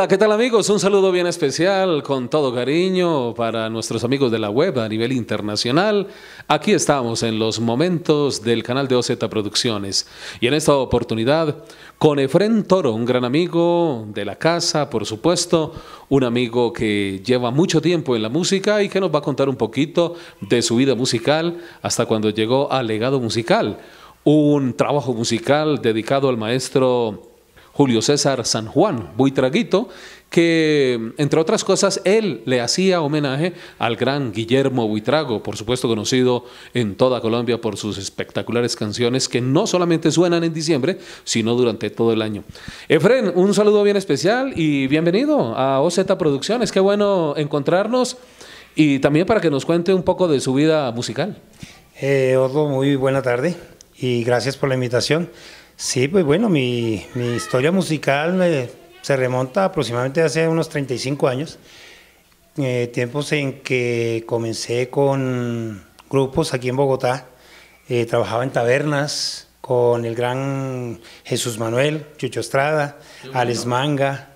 Hola, ¿qué tal amigos? Un saludo bien especial con todo cariño para nuestros amigos de la web a nivel internacional. Aquí estamos en los momentos del canal de OZ Producciones y en esta oportunidad con Efren Toro, un gran amigo de la casa, por supuesto, un amigo que lleva mucho tiempo en la música y que nos va a contar un poquito de su vida musical hasta cuando llegó al Legado Musical, un trabajo musical dedicado al maestro Julio César San Juan, Buitraguito, que entre otras cosas él le hacía homenaje al gran Guillermo Buitrago, por supuesto conocido en toda Colombia por sus espectaculares canciones que no solamente suenan en diciembre, sino durante todo el año. Efren, un saludo bien especial y bienvenido a OZ Producciones, qué bueno encontrarnos y también para que nos cuente un poco de su vida musical. Eh, muy buena tarde y gracias por la invitación. Sí, pues bueno, mi, historia musical eh, se remonta aproximadamente hace unos 35 años, eh, tiempos en que comencé con grupos aquí en Bogotá, eh, trabajaba en tabernas con el gran Jesús Manuel, Chucho Estrada, Alex Manga,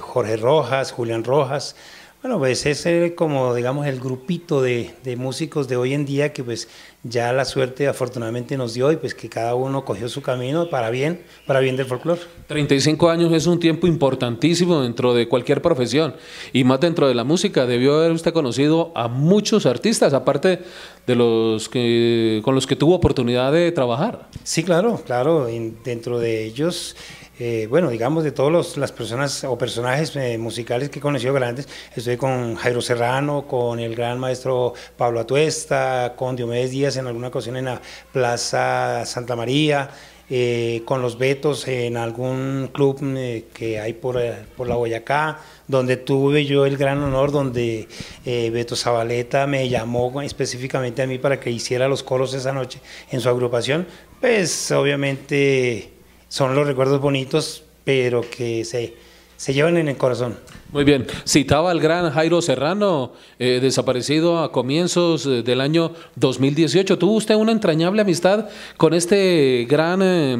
Jorge Rojas, Julián Rojas, bueno, pues ese es como, digamos, el grupito de, músicos de hoy en día que pues ya la suerte afortunadamente nos dio y pues que cada uno cogió su camino para bien, para bien del folclore. 35 años es un tiempo importantísimo dentro de cualquier profesión y más dentro de la música. Debió haber usted conocido a muchos artistas, aparte de los que, con los que tuvo oportunidad de trabajar. Sí, claro, claro, dentro de ellos... Eh, bueno, digamos, de todas las personas o personajes eh, musicales que he conocido grandes, estoy con Jairo Serrano, con el gran maestro Pablo Atuesta, con Diomedes Díaz, en alguna ocasión en la Plaza Santa María, eh, con los Betos en algún club eh, que hay por, eh, por, la Boyacá, donde tuve yo el gran honor, donde Beto Zabaleta me llamó específicamente a mí para que hiciera los coros esa noche en su agrupación, pues obviamente son los recuerdos bonitos, pero que se se llevan en el corazón. Muy bien. Citaba al gran Jairo Serrano, eh, desaparecido a comienzos eh, del año 2018. Tuvo usted una entrañable amistad con este gran eh,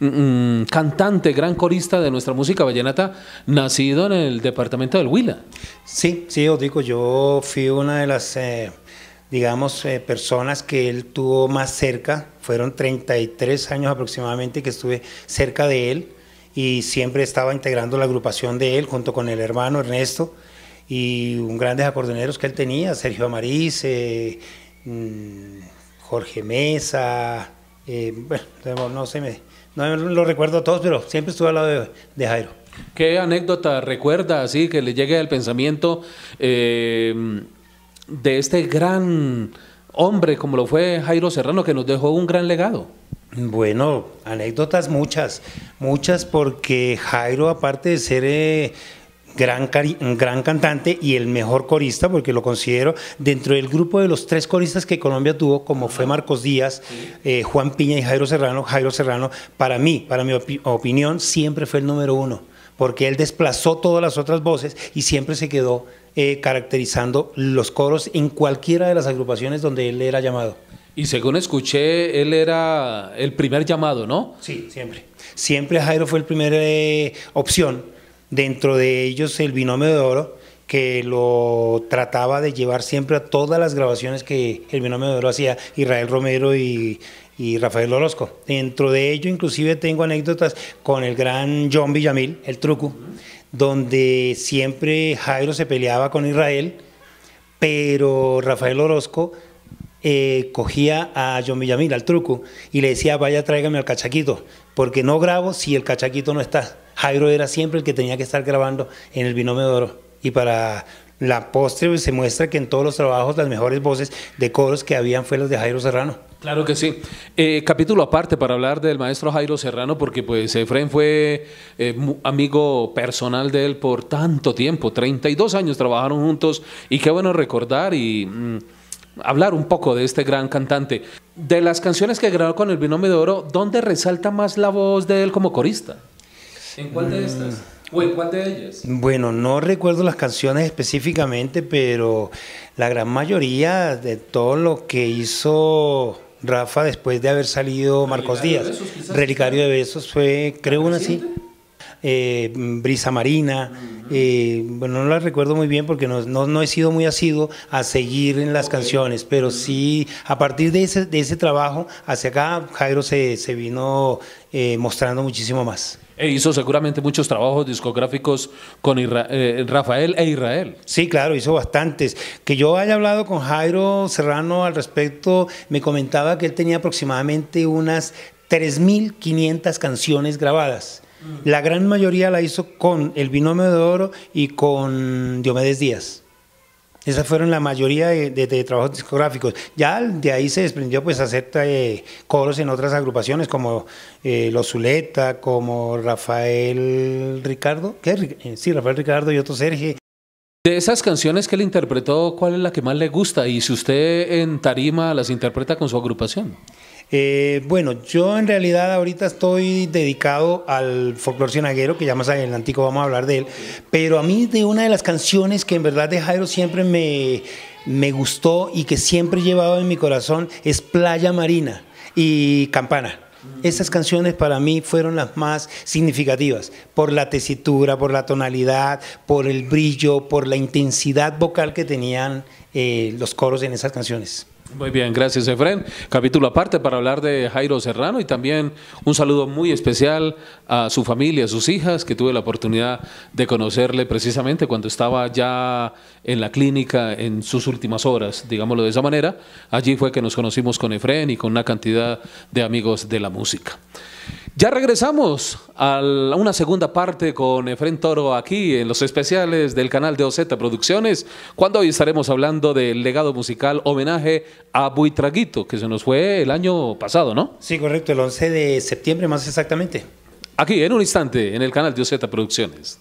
mm, mm, cantante, gran corista de nuestra música vallenata, nacido en el departamento del Huila. Sí, sí, os digo, yo fui una de las, digamos, personas que él tuvo más cerca. Fueron 33 años aproximadamente que estuve cerca de él y siempre estaba integrando la agrupación de él junto con el hermano Ernesto y un grandes acordeoneros que él tenía, Sergio Amariz, mm, Jorge Mesa, eh, bueno, no sé, me, lo recuerdo a todos, pero siempre estuve al lado de, Jairo. ¿Qué anécdota recuerda así que le llegue al pensamiento eh, de este gran hombre como lo fue Jairo Serrano que nos dejó un gran legado? Bueno, anécdotas muchas, muchas porque Jairo, aparte de ser eh, gran, gran cantante y el mejor corista, porque lo considero, dentro del grupo de los tres coristas que Colombia tuvo, como fue Marcos Díaz, eh, Juan Piña y Jairo Serrano, Jairo Serrano, para mí, para mi opinión, siempre fue el número uno, porque él desplazó todas las otras voces y siempre se quedó eh, caracterizando los coros en cualquiera de las agrupaciones donde él era llamado. Y según escuché, él era el primer llamado, ¿no? Sí, siempre. Siempre Jairo fue el primera eh, opción. Dentro de ellos el binomio de oro, que lo trataba de llevar siempre a todas las grabaciones que el binomio de oro hacía Israel Romero y, Rafael Orozco. Dentro de ello inclusive tengo anécdotas con el gran John Villamil, el truco, donde siempre Jairo se peleaba con Israel, pero Rafael Orozco eh, cogía a John Villamil, al truco, y le decía, vaya, tráigame al cachaquito, porque no grabo si el cachaquito no está. Jairo era siempre el que tenía que estar grabando en el binomio de Y para la postre se muestra que en todos los trabajos las mejores voces de coros que habían fue las de Jairo Serrano. Claro que sí. Eh, capítulo aparte para hablar del maestro Jairo Serrano, porque pues Efraín fue eh, amigo personal de él por tanto tiempo, 32 años trabajaron juntos y qué bueno recordar y... Mm, hablar un poco de este gran cantante. De las canciones que grabó con el Binomio de Oro, ¿dónde resalta más la voz de él como corista? ¿En cuál de estas? ¿O en cuál de ellas? Bueno, no recuerdo las canciones específicamente, pero la gran mayoría de todo lo que hizo Rafa después de haber salido Marcos Díaz, Relicario de Besos fue, creo, una así. Eh, brisa marina. Eh, bueno, no las recuerdo muy bien porque no, he sido muy asiduo a seguir en las canciones, pero sí, a partir de ese, de ese trabajo hacia acá, Jairo se, vino eh, mostrando muchísimo más. E hizo seguramente muchos trabajos discográficos con Rafael e Israel. Sí, claro, hizo bastantes. Que yo haya hablado con Jairo Serrano al respecto, me comentaba que él tenía aproximadamente unas 3.500 canciones grabadas. La gran mayoría la hizo con el binomio de oro y con Diomedes Díaz. Esas fueron la mayoría de, trabajos discográficos. Ya de ahí se desprendió pues hacer eh, coros en otras agrupaciones como eh, Los Zuleta, como Rafael Ricardo, eh, sí, Rafael Ricardo y otro Sergio. De esas canciones que él interpretó, ¿cuál es la que más le gusta? Y si usted en tarima las interpreta con su agrupación. Eh, bueno, yo en realidad ahorita estoy dedicado al folclore cienaguero, que ya más adelante vamos a hablar de él, pero a mí de una de las canciones que en verdad de Jairo siempre me, gustó y que siempre he llevado en mi corazón es Playa Marina y Campana. Mm. Esas canciones para mí fueron las más significativas, por la tesitura, por la tonalidad, por el brillo, por la intensidad vocal que tenían eh, los coros en esas canciones. Muy bien, gracias Efren. Capítulo aparte para hablar de Jairo Serrano y también un saludo muy especial a su familia, a sus hijas, que tuve la oportunidad de conocerle precisamente cuando estaba ya en la clínica en sus últimas horas, digámoslo de esa manera. Allí fue que nos conocimos con Efren y con una cantidad de amigos de la música. Ya regresamos a una segunda parte con Efren Toro aquí en los especiales del canal de OZ Producciones, cuando hoy estaremos hablando del legado musical homenaje a Buitraguito, que se nos fue el año pasado, ¿no? Sí, correcto, el 11 de septiembre más exactamente. Aquí, en un instante, en el canal de Producciones.